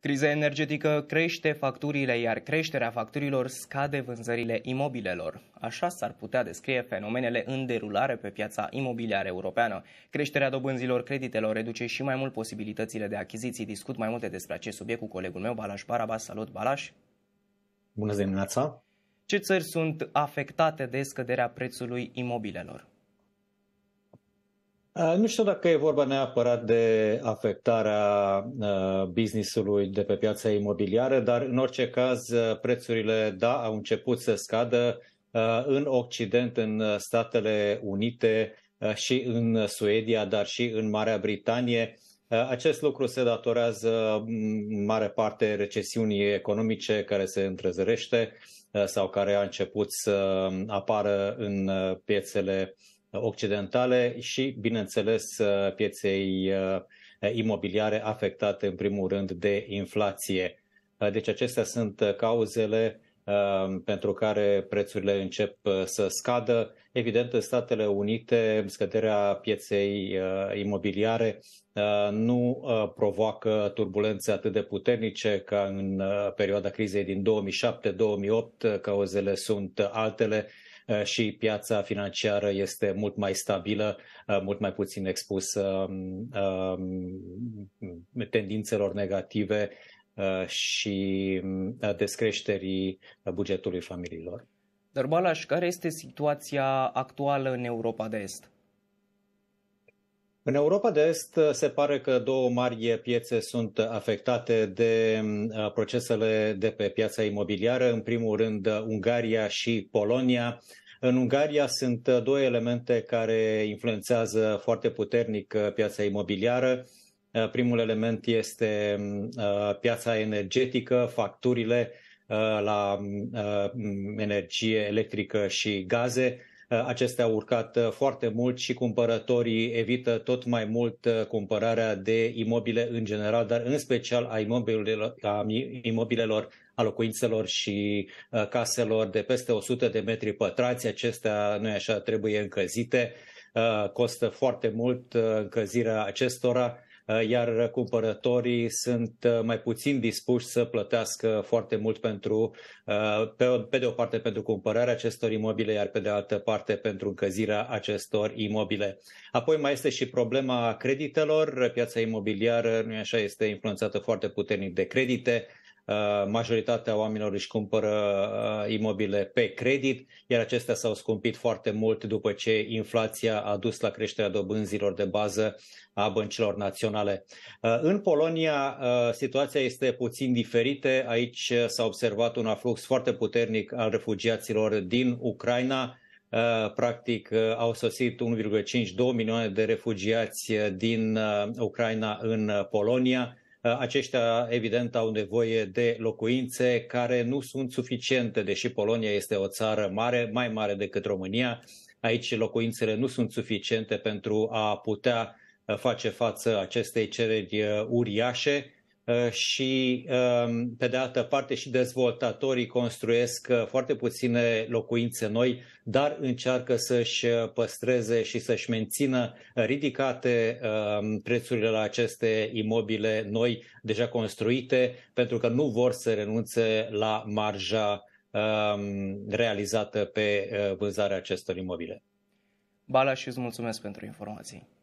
Criza energetică crește facturile, iar creșterea facturilor scade vânzările imobilelor. Așa s-ar putea descrie fenomenele în derulare pe piața imobiliară europeană. Creșterea dobânzilor creditelor reduce și mai mult posibilitățile de achiziții. Discut mai multe despre acest subiect cu colegul meu, Balaș Barabas. Salut, Balaș! Bună dimineața! Ce țări sunt afectate de scăderea prețului imobilelor? Nu știu dacă e vorba neapărat de afectarea businessului de pe piața imobiliară, dar în orice caz prețurile, da, au început să scadă în Occident, în Statele Unite și în Suedia, dar și în Marea Britanie. Acest lucru se datorează în mare parte recesiunii economice care se întrezărește sau care a început să apară în piețele occidentale și, bineînțeles, uh, pieței uh, imobiliare afectate în primul rând de inflație. Uh, deci acestea sunt cauzele pentru care prețurile încep să scadă. Evident, în Statele Unite, scăderea pieței imobiliare nu provoacă turbulențe atât de puternice ca în perioada crizei din 2007-2008. Cauzele sunt altele Eh, și piața financiară este mult mai stabilă, eh, mult mai puțin expusă mm, eh, mm, tendințelor negative și mm, descreșterii bugetului familiilor. Dar Balaș, care este situația actuală în Europa de Est? În Europa de Est uh, se pare că două mari piețe sunt afectate de mm, uh, procesele de pe piața imobiliară, în primul rând uh, Ungaria și Polonia. În Ungaria sunt două elemente care influențează foarte puternic piața imobiliară. Primul element este mm, piața energetică, facturile la mm, energie electrică și gaze Eh, acestea au urcat eh, foarte mult și cumpărătorii evită tot mai mult eh, cumpărarea de imobile în general, dar în special a imobilelor, a imobilelor a locuințelor și caselor de peste 100 de metri pătrați. Acestea, nu așa, trebuie încăzite, Costă foarte mult încăzirea acestora Uh, iar cumpărătorii sunt uh, mai puțin dispuși să plătească foarte mult pentru, uh, pe, de o parte pentru cumpărarea acestor imobile, iar pe de altă parte pentru încăzirea acestor imobile. Apoi mai este și problema creditelor. Piața imobiliară, nu așa, este influențată foarte puternic de credite Uh, majoritatea oamenilor își cumpără uh, imobile pe credit, iar acestea s-au scumpit foarte mult după ce inflația a dus la creșterea dobânzilor de bază a băncilor naționale. Uh, în Polonia situația este puțin diferită. Aici s-a observat un aflux foarte puternic al refugiaților din Ucraina, practic au sosit 1,5-2 milioane de refugiați din Ucraina în Polonia. Aceștia, evident, au nevoie de locuințe care nu sunt suficiente, deși Polonia este o țară mare, mai mare decât România. Aici locuințele nu sunt suficiente pentru a putea uh, face față acestei cereri uh, uriașe Uh, și, um, pe de altă parte, și dezvoltatorii construiesc uh, foarte puține locuințe noi, dar încearcă să-și uh, păstreze și să-și mențină ridicate um, prețurile la aceste imobile noi deja construite, pentru că nu vor să renunțe la marja um, realizată pe vânzarea acestor imobile. Balaș, îți mulțumesc pentru informații.